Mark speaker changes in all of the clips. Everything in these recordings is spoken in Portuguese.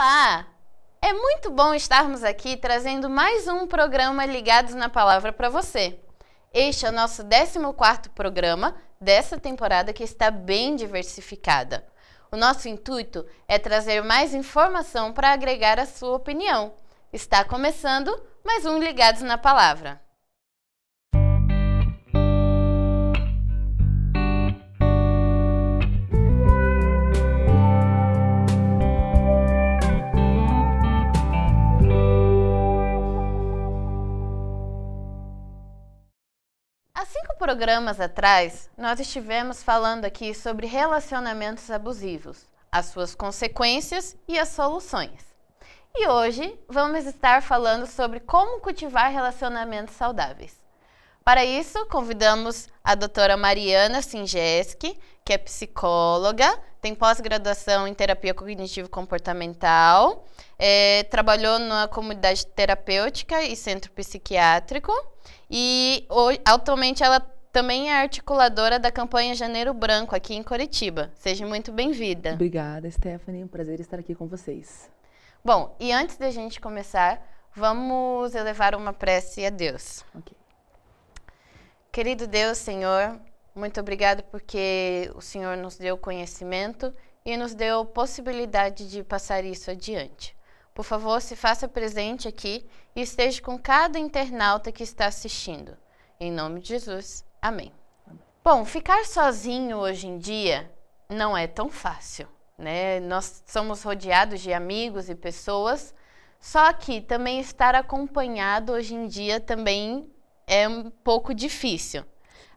Speaker 1: Olá! É muito bom estarmos aqui trazendo mais um programa Ligados na Palavra para você. Este é o nosso 14º programa dessa temporada que está bem diversificada. O nosso intuito é trazer mais informação para agregar a sua opinião. Está começando mais um Ligados na Palavra. programas atrás, nós estivemos falando aqui sobre relacionamentos abusivos, as suas consequências e as soluções. E hoje vamos estar falando sobre como cultivar relacionamentos saudáveis. Para isso, convidamos a doutora Mariana Singeski, que é psicóloga, tem pós-graduação em terapia cognitivo-comportamental, é, trabalhou na comunidade terapêutica e centro psiquiátrico e hoje, atualmente ela também é articuladora da campanha Janeiro Branco aqui em Curitiba. Seja muito bem-vinda.
Speaker 2: Obrigada, Stephanie. Um prazer estar aqui com vocês.
Speaker 1: Bom, e antes da gente começar, vamos elevar uma prece a Deus. Ok. Querido Deus, Senhor, muito obrigado porque o Senhor nos deu conhecimento e nos deu possibilidade de passar isso adiante. Por favor, se faça presente aqui e esteja com cada internauta que está assistindo. Em nome de Jesus. Amém. Bom, ficar sozinho hoje em dia não é tão fácil, né? Nós somos rodeados de amigos e pessoas, só que também estar acompanhado hoje em dia também é um pouco difícil.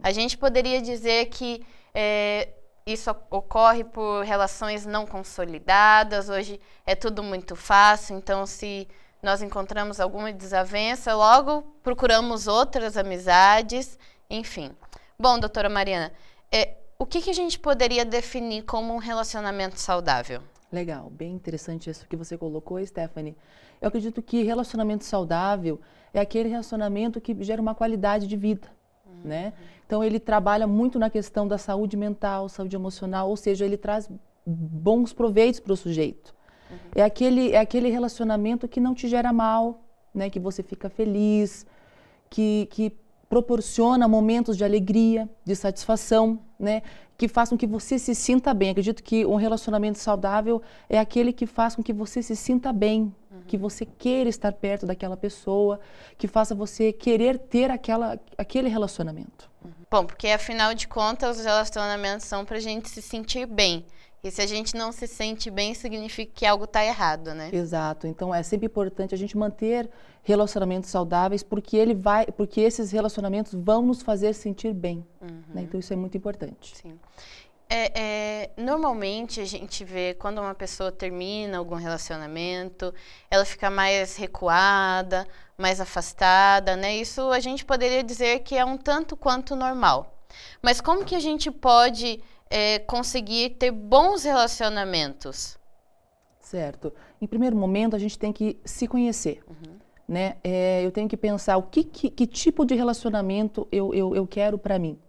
Speaker 1: A gente poderia dizer que é, isso ocorre por relações não consolidadas. Hoje é tudo muito fácil, então se nós encontramos alguma desavença, logo procuramos outras amizades, enfim. Bom, doutora Mariana, é, o que, que a gente poderia definir como um relacionamento saudável?
Speaker 2: Legal, bem interessante isso que você colocou, Stephanie. Eu acredito que relacionamento saudável é aquele relacionamento que gera uma qualidade de vida né? Então ele trabalha muito na questão da saúde mental, saúde emocional, ou seja, ele traz bons proveitos para o sujeito. Uhum. É aquele é aquele relacionamento que não te gera mal, né? Que você fica feliz, que que proporciona momentos de alegria, de satisfação, né? Que faz com que você se sinta bem. Acredito que um relacionamento saudável é aquele que faz com que você se sinta bem, que você queira estar perto daquela pessoa, que faça você querer ter aquela, aquele relacionamento.
Speaker 1: Bom, porque afinal de contas, os relacionamentos são para a gente se sentir bem. E se a gente não se sente bem, significa que algo está errado, né?
Speaker 2: Exato. Então é sempre importante a gente manter relacionamentos saudáveis, porque ele vai, porque esses relacionamentos vão nos fazer sentir bem. Né? Uhum. Né? Então isso é muito importante. Sim.
Speaker 1: É, é, normalmente a gente vê quando uma pessoa termina algum relacionamento, ela fica mais recuada, mais afastada, né? Isso a gente poderia dizer que é um tanto quanto normal. Mas como que a gente pode é, conseguir ter bons relacionamentos?
Speaker 2: Certo. Em primeiro momento, a gente tem que se conhecer. Uhum. Né? É, eu tenho que pensar o que, que, que tipo de relacionamento eu, eu, eu quero para mim.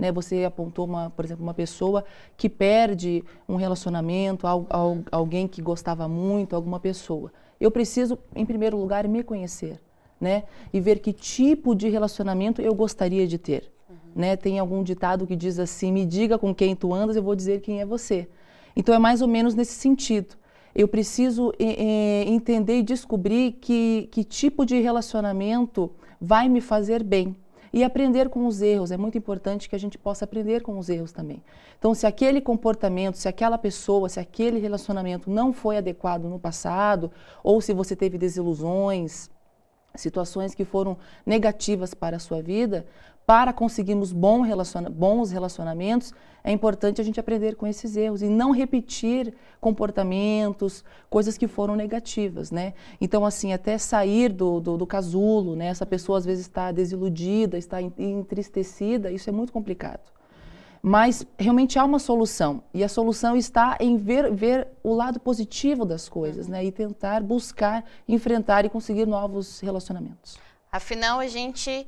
Speaker 2: Né? Você apontou, uma, por exemplo, uma pessoa que perde um relacionamento, al, al, alguém que gostava muito, alguma pessoa. Eu preciso, em primeiro lugar, me conhecer né? e ver que tipo de relacionamento eu gostaria de ter. Uhum. Né? Tem algum ditado que diz assim: me diga com quem tu andas, eu vou dizer quem é você. Então é mais ou menos nesse sentido. Eu preciso é, entender e descobrir que, que tipo de relacionamento vai me fazer bem. E aprender com os erros, é muito importante que a gente possa aprender com os erros também. Então, se aquele comportamento, se aquela pessoa, se aquele relacionamento não foi adequado no passado, ou se você teve desilusões, situações que foram negativas para a sua vida, para conseguirmos bom relaciona bons relacionamentos, é importante a gente aprender com esses erros e não repetir comportamentos, coisas que foram negativas, né? Então, assim, até sair do, do, do casulo, né? Essa pessoa às vezes está desiludida, está entristecida, isso é muito complicado. Mas realmente há uma solução. E a solução está em ver, ver o lado positivo das coisas, uhum. né? E tentar buscar, enfrentar e conseguir novos relacionamentos.
Speaker 1: Afinal, a gente,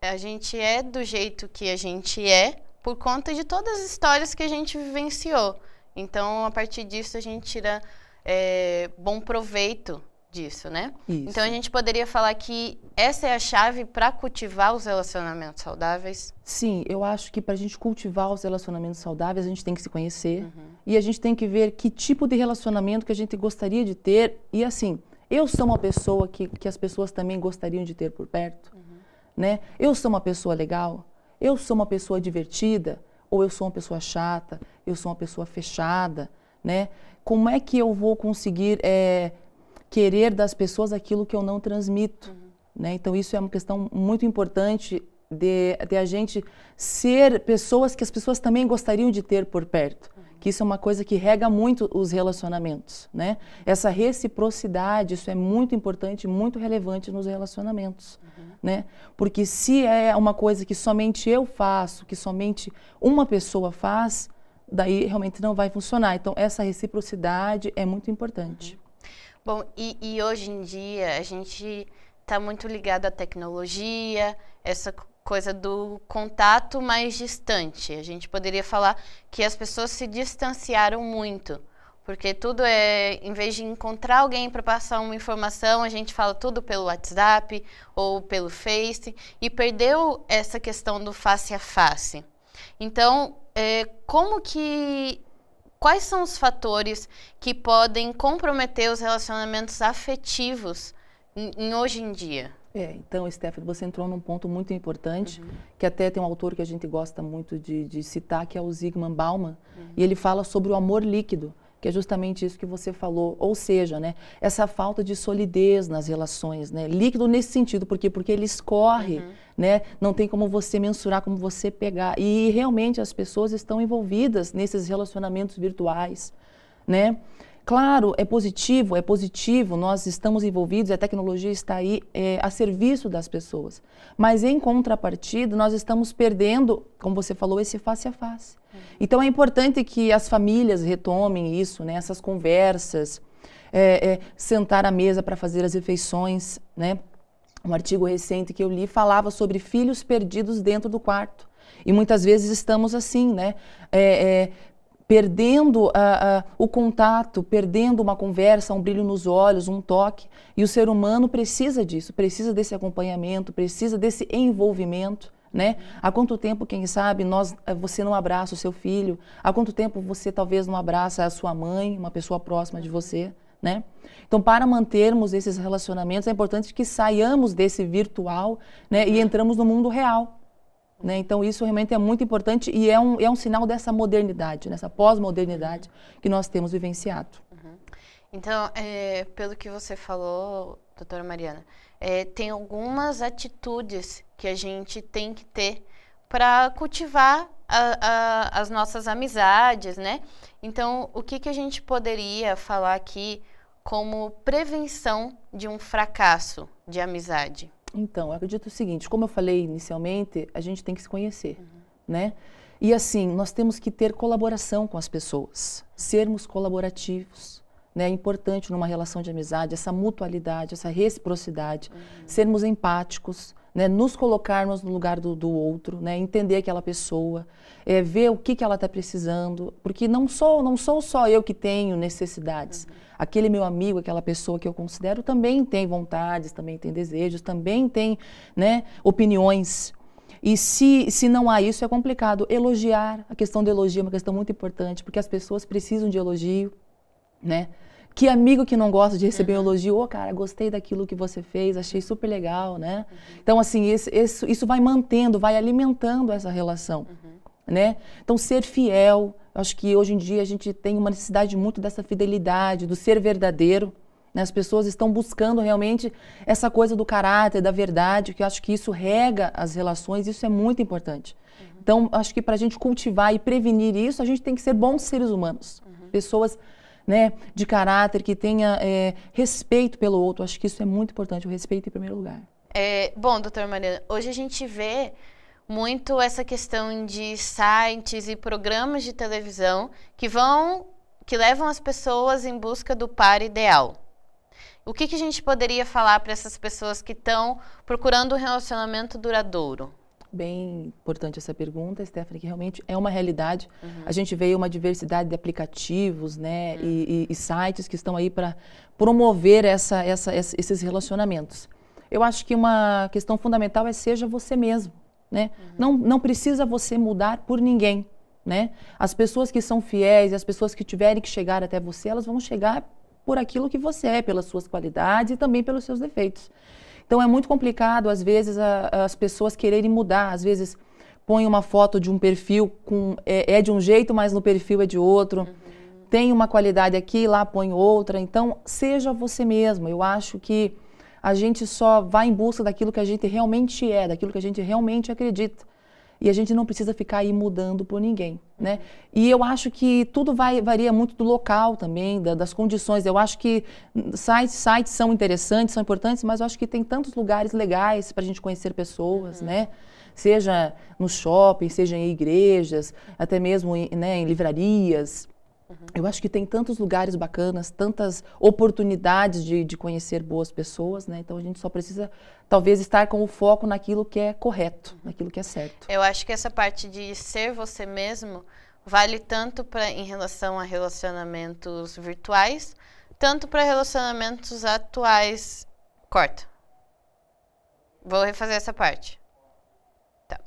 Speaker 1: a gente é do jeito que a gente é por conta de todas as histórias que a gente vivenciou. Então, a partir disso, a gente tira é, bom proveito disso, né? Isso. Então a gente poderia falar que essa é a chave para cultivar os relacionamentos saudáveis?
Speaker 2: Sim, eu acho que para a gente cultivar os relacionamentos saudáveis, a gente tem que se conhecer uhum. e a gente tem que ver que tipo de relacionamento que a gente gostaria de ter e assim, eu sou uma pessoa que, que as pessoas também gostariam de ter por perto, uhum. né? Eu sou uma pessoa legal, eu sou uma pessoa divertida ou eu sou uma pessoa chata, eu sou uma pessoa fechada, né? Como é que eu vou conseguir é, querer das pessoas aquilo que eu não transmito. Uhum. Né? Então, isso é uma questão muito importante de, de, a gente ser pessoas que as pessoas também gostariam de ter por perto. Uhum. Que isso é uma coisa que rega muito os relacionamentos, né? Essa reciprocidade, isso é muito importante, muito relevante nos relacionamentos, uhum. né? Porque se é uma coisa que somente eu faço, que somente uma pessoa faz, daí realmente não vai funcionar. Então, essa reciprocidade é muito importante. Uhum.
Speaker 1: Bom, e, e hoje em dia a gente está muito ligado à tecnologia, essa coisa do contato mais distante. A gente poderia falar que as pessoas se distanciaram muito, porque tudo é, em vez de encontrar alguém para passar uma informação, a gente fala tudo pelo WhatsApp ou pelo Face e perdeu essa questão do face a face. Então, é, como que quais são os fatores que podem comprometer os relacionamentos afetivos em, em hoje em dia?
Speaker 2: É, então, Stephanie, você entrou num ponto muito importante, uhum. que até tem um autor que a gente gosta muito de, de citar, que é o Zygmunt Bauman, uhum. e ele fala sobre o amor líquido que é justamente isso que você falou, ou seja, né, essa falta de solidez nas relações, né, líquido nesse sentido, por quê? Porque ele escorre, uhum. né, não tem como você mensurar, como você pegar, e realmente as pessoas estão envolvidas nesses relacionamentos virtuais, né, Claro, é positivo, é positivo, nós estamos envolvidos, a tecnologia está aí é, a serviço das pessoas. Mas em contrapartida, nós estamos perdendo, como você falou, esse face a face. É. Então é importante que as famílias retomem isso, né, essas conversas, é, é, sentar à mesa para fazer as refeições. Né? Um artigo recente que eu li falava sobre filhos perdidos dentro do quarto. E muitas vezes estamos assim, né? É, é perdendo ah, ah, o contato, perdendo uma conversa, um brilho nos olhos, um toque. E o ser humano precisa disso, precisa desse acompanhamento, precisa desse envolvimento. Né? Há quanto tempo, quem sabe, nós, eh, você não abraça o seu filho? Há quanto tempo você talvez não abraça a sua mãe, uma pessoa próxima de você? Né? Então, para mantermos esses relacionamentos, é importante que saiamos desse virtual né, e entramos no mundo real. Né? Então, isso realmente é muito importante e é um, é um sinal dessa modernidade, dessa pós-modernidade que nós temos vivenciado. Uhum.
Speaker 1: Então, é, pelo que você falou, doutora Mariana, é, tem algumas atitudes que a gente tem que ter para cultivar a, a, as nossas amizades, né? Então, o que, que a gente poderia falar aqui como prevenção de um fracasso de amizade?
Speaker 2: Então, eu acredito o seguinte, como eu falei inicialmente, a gente tem que se conhecer, uhum. né? E assim, nós temos que ter colaboração com as pessoas, sermos colaborativos, né, é importante numa relação de amizade, essa mutualidade, essa reciprocidade, uhum. sermos empáticos, né, nos colocarmos no lugar do, do outro, né, entender aquela pessoa, é, ver o que, que ela está precisando, porque não sou, não sou só eu que tenho necessidades. Uhum. Aquele meu amigo, aquela pessoa que eu considero, também tem vontades, também tem desejos, também tem né, opiniões. E se, se não há isso, é complicado. Elogiar, a questão do elogio é uma questão muito importante, porque as pessoas precisam de elogio, né? Que amigo que não gosta de receber uhum. um elogio? Ô, oh, cara, gostei daquilo que você fez, achei super legal, né? Uhum. Então, assim, esse, esse, isso vai mantendo, vai alimentando essa relação, uhum. né? Então, ser fiel, acho que hoje em dia a gente tem uma necessidade muito dessa fidelidade, do ser verdadeiro. Né? As pessoas estão buscando realmente essa coisa do caráter, da verdade, que eu acho que isso rega as relações, isso é muito importante. Uhum. Então, acho que para a gente cultivar e prevenir isso, a gente tem que ser bons seres humanos, uhum. pessoas né, de caráter, que tenha é, respeito pelo outro. Acho que isso é muito importante, o respeito em primeiro lugar.
Speaker 1: É, bom, doutora Mariana, hoje a gente vê muito essa questão de sites e programas de televisão que vão que levam as pessoas em busca do par ideal. O que, que a gente poderia falar para essas pessoas que estão procurando um relacionamento duradouro?
Speaker 2: bem importante essa pergunta, Stephanie, que realmente é uma realidade. Uhum. A gente vê uma diversidade de aplicativos né, uhum. e, e, e, sites que estão aí para promover essa, essa, esses relacionamentos. Eu acho que uma questão fundamental é seja você mesmo. Né? Uhum. Não, não precisa você mudar por ninguém. Né? As pessoas que são fiéis, as pessoas que tiverem que chegar até você, elas vão chegar por aquilo que você é, pelas suas qualidades e também pelos seus defeitos. Então é muito complicado, às vezes, a, as pessoas quererem mudar, às vezes põe uma foto de um perfil com é, é de um jeito, mas no perfil é de outro. Uhum. Tem uma qualidade aqui, lá põe outra. Então, seja você mesmo. Eu acho que a gente só vai em busca daquilo que a gente realmente é, daquilo que a gente realmente acredita e a gente não precisa ficar aí mudando por ninguém, né? E eu acho que tudo vai, varia muito do local também, da, das condições. Eu acho que sites, sites são interessantes, são importantes, mas eu acho que tem tantos lugares legais para a gente conhecer pessoas, uhum. né? Seja no shopping, seja em igrejas, até mesmo em, né, em livrarias. Uhum. Eu acho que tem tantos lugares bacanas, tantas oportunidades de, de conhecer boas pessoas, né? Então a gente só precisa, talvez, estar com o foco naquilo que é correto, uhum. naquilo que é certo.
Speaker 1: Eu acho que essa parte de ser você mesmo vale tanto pra, em relação a relacionamentos virtuais, tanto para relacionamentos atuais. Corta. Vou refazer essa parte. Tá.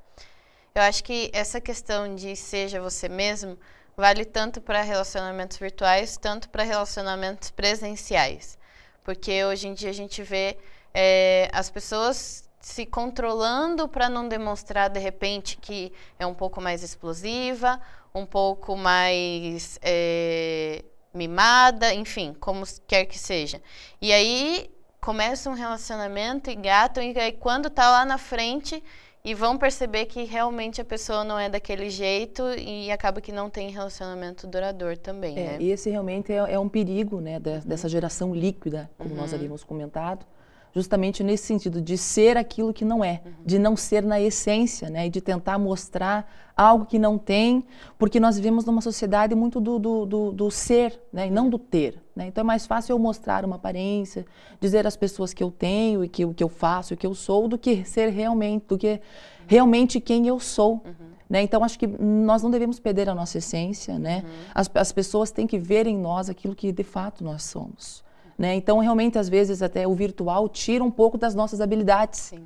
Speaker 1: Eu acho que essa questão de seja você mesmo vale tanto para relacionamentos virtuais, tanto para relacionamentos presenciais. Porque hoje em dia a gente vê é, as pessoas se controlando para não demonstrar de repente que é um pouco mais explosiva, um pouco mais é, mimada, enfim, como quer que seja. E aí começa um relacionamento e gato, e aí quando está lá na frente e vão perceber que realmente a pessoa não é daquele jeito e acaba que não tem relacionamento duradouro também, é, né?
Speaker 2: Esse realmente é, é um perigo, né, de, uhum. dessa geração líquida, como uhum. nós havíamos comentado justamente nesse sentido de ser aquilo que não é, uhum. de não ser na essência, né, e de tentar mostrar algo que não tem, porque nós vivemos numa sociedade muito do, do, do, do ser, né, e não do ter. Né? Então é mais fácil eu mostrar uma aparência, dizer às pessoas que eu tenho e que o que eu faço, o que eu sou, do que ser realmente, do que realmente quem eu sou. Uhum. Né? Então, acho que nós não devemos perder a nossa essência. Né? Uhum. As, as pessoas têm que ver em nós aquilo que de fato nós somos. Né? Então, realmente, às vezes, até o virtual tira um pouco das nossas habilidades. Sim.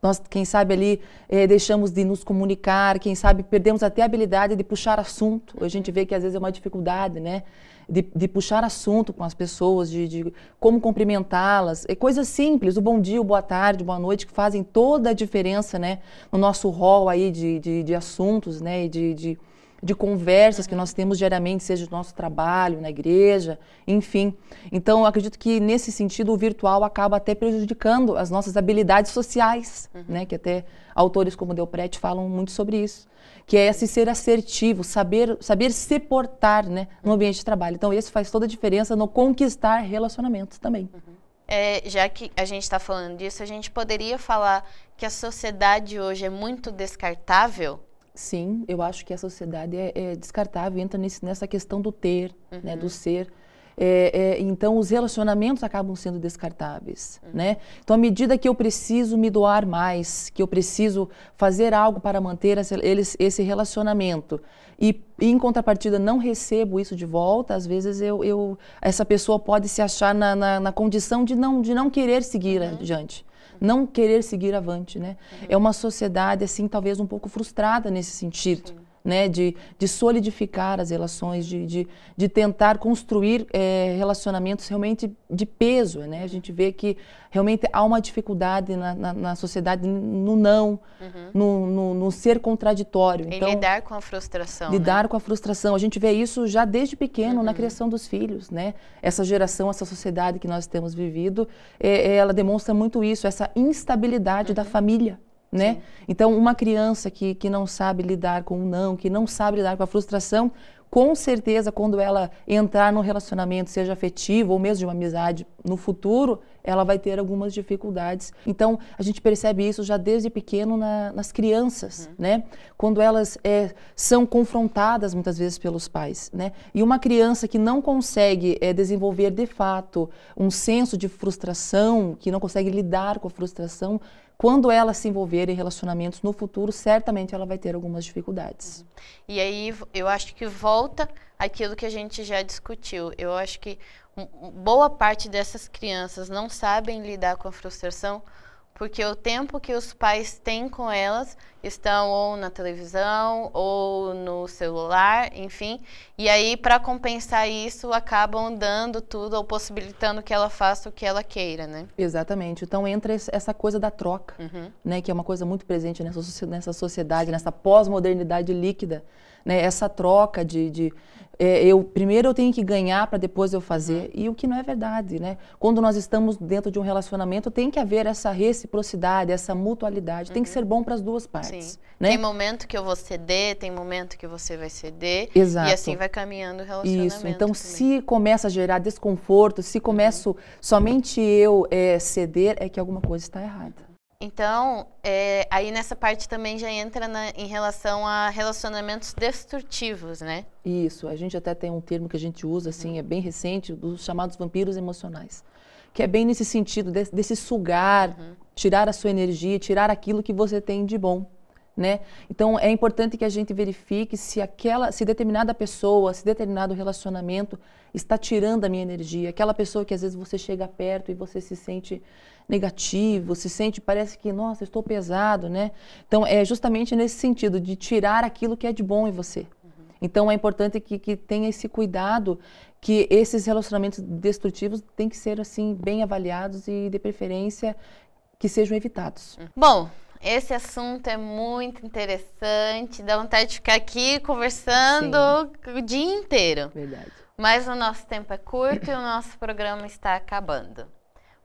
Speaker 2: Nós, quem sabe, ali eh, deixamos de nos comunicar, quem sabe perdemos até a habilidade de puxar assunto. A gente vê que às vezes é uma dificuldade, né? De, de puxar assunto com as pessoas, de, de como cumprimentá-las. É coisa simples, o bom dia, o boa tarde, boa noite, que fazem toda a diferença, né? No nosso rol aí de, de, de assuntos, né? E de, de de conversas que nós temos diariamente, seja do nosso trabalho, na igreja, enfim. Então, eu acredito que nesse sentido o virtual acaba até prejudicando as nossas habilidades sociais, uhum. né? Que até autores como Delprete falam muito sobre isso, que é esse ser assertivo, saber saber se portar, né, no ambiente de trabalho. Então, isso faz toda a diferença no conquistar relacionamentos também. Uhum.
Speaker 1: É, já que a gente está falando disso, a gente poderia falar que a sociedade hoje é muito descartável?
Speaker 2: Sim, eu acho que a sociedade é, é descartável, entra nesse, nessa questão do ter, uhum. né, do uhum. ser. É, é, então os relacionamentos acabam sendo descartáveis, uhum. né? Então à medida que eu preciso me doar mais, que eu preciso fazer algo para manter esse, esse relacionamento e, e, em contrapartida não recebo isso de volta, às vezes eu, eu essa pessoa pode se achar na, na, na condição de não de não querer seguir uhum. adiante não querer seguir avante, né? Uhum. É uma sociedade assim talvez um pouco frustrada nesse sentido. Sim né, de, de solidificar as relações, de, de, de tentar construir é, relacionamentos realmente de peso. Né? A gente vê que realmente há uma dificuldade na, na, na sociedade no não, uhum. no, no, no, ser contraditório. E então, lidar
Speaker 1: com a frustração. Lidar
Speaker 2: né? com a frustração. A gente vê isso já desde pequeno uhum. na criação dos filhos. Né? Essa geração, essa sociedade que nós temos vivido, é, ela demonstra muito isso, essa instabilidade uhum. da família né? Sim. Então, uma criança que, que não sabe lidar com o não, que não sabe lidar com a frustração, com certeza, quando ela entrar num relacionamento, seja afetivo ou mesmo de uma amizade no futuro, ela vai ter algumas dificuldades. Então, a gente percebe isso já desde pequeno na, nas crianças, uhum. né? Quando elas é, são confrontadas muitas vezes pelos pais, né? E uma criança que não consegue é, desenvolver de fato um senso de frustração, que não consegue lidar com a frustração, quando ela se envolver em relacionamentos no futuro, certamente ela vai ter algumas dificuldades.
Speaker 1: Uhum. E aí eu acho que volta aquilo que a gente já discutiu. Eu acho que boa parte dessas crianças não sabem lidar com a frustração porque o tempo que os pais têm com elas estão ou na televisão ou no celular, enfim. E aí, para compensar isso, acabam dando tudo ou possibilitando que ela faça o que ela queira, né?
Speaker 2: Exatamente. Então entra essa coisa da troca, uhum. né? Que é uma coisa muito presente nessa, nessa sociedade, nessa pós-modernidade líquida né? Essa troca de, de é, eu primeiro eu tenho que ganhar para depois eu fazer uhum. e o que não é verdade, né? Quando nós estamos dentro de um relacionamento tem que haver essa reciprocidade, essa mutualidade, uhum. tem que uhum. ser bom para as duas partes. Sim. Né? Tem momento
Speaker 1: que eu vou ceder, tem momento que você vai ceder Exato. e assim vai caminhando o relacionamento. Isso.
Speaker 2: Então também. se começa a gerar desconforto, se começo uhum. somente eu é, ceder é que alguma coisa está errada.
Speaker 1: Então, é, aí nessa parte também já entra na, em relação a relacionamentos destrutivos,
Speaker 2: né? Isso, a gente até tem um termo que a gente usa, assim, uhum. é bem recente, dos chamados vampiros emocionais. Que é bem nesse sentido, de, desse sugar, uhum. tirar a sua energia, tirar aquilo que você tem de bom né? Então é importante que a gente verifique se aquela, se determinada pessoa, se determinado relacionamento está tirando a minha energia. Aquela pessoa que às vezes você chega perto e você se sente negativo, se sente, parece que, nossa, estou pesado, né? Então é justamente nesse sentido de tirar aquilo que é de bom em você. Uhum. Então é importante que, que, tenha esse cuidado, que esses relacionamentos destrutivos têm que ser assim bem avaliados e de preferência que sejam evitados. Bom,
Speaker 1: esse assunto é muito interessante, dá vontade de ficar aqui conversando Sim. o dia inteiro. Verdade. Mas o nosso tempo é curto e o nosso programa está acabando.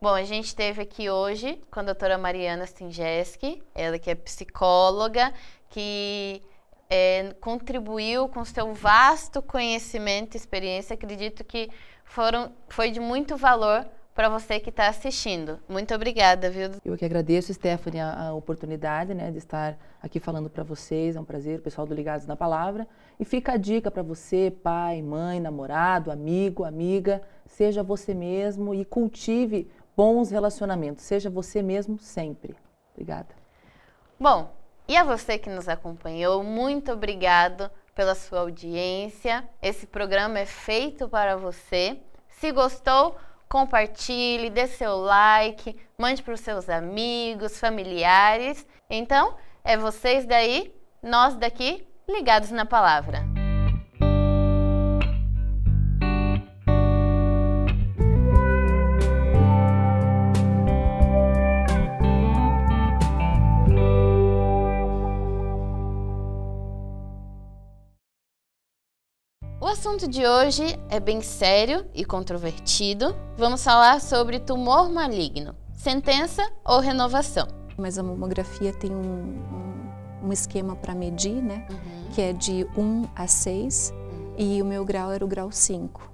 Speaker 1: Bom, a gente teve aqui hoje com a doutora Mariana Stingeski, ela que é psicóloga, que é, contribuiu com seu vasto conhecimento e experiência. Acredito que foram, foi de muito valor para você que está assistindo. Muito obrigada, viu?
Speaker 2: Eu que agradeço, Stephanie, a, a oportunidade né, de estar aqui falando para vocês. É um prazer, pessoal do Ligados na Palavra. E fica a dica para você, pai, mãe, namorado, amigo, amiga, seja você mesmo e cultive bons relacionamentos. Seja você mesmo sempre. Obrigada.
Speaker 1: Bom, e a você que nos acompanhou, muito obrigado pela sua audiência. Esse programa é feito para você. Se gostou, compartilhe, dê seu like, mande para os seus amigos, familiares. Então, é vocês daí, nós daqui, ligados na palavra. assunto de hoje é bem sério e controvertido. Vamos falar sobre tumor maligno, sentença ou renovação. Mas a mamografia tem
Speaker 2: um, um, um esquema para medir, né? Uhum. Que é de 1 a 6 uhum. e o meu grau era o grau 5.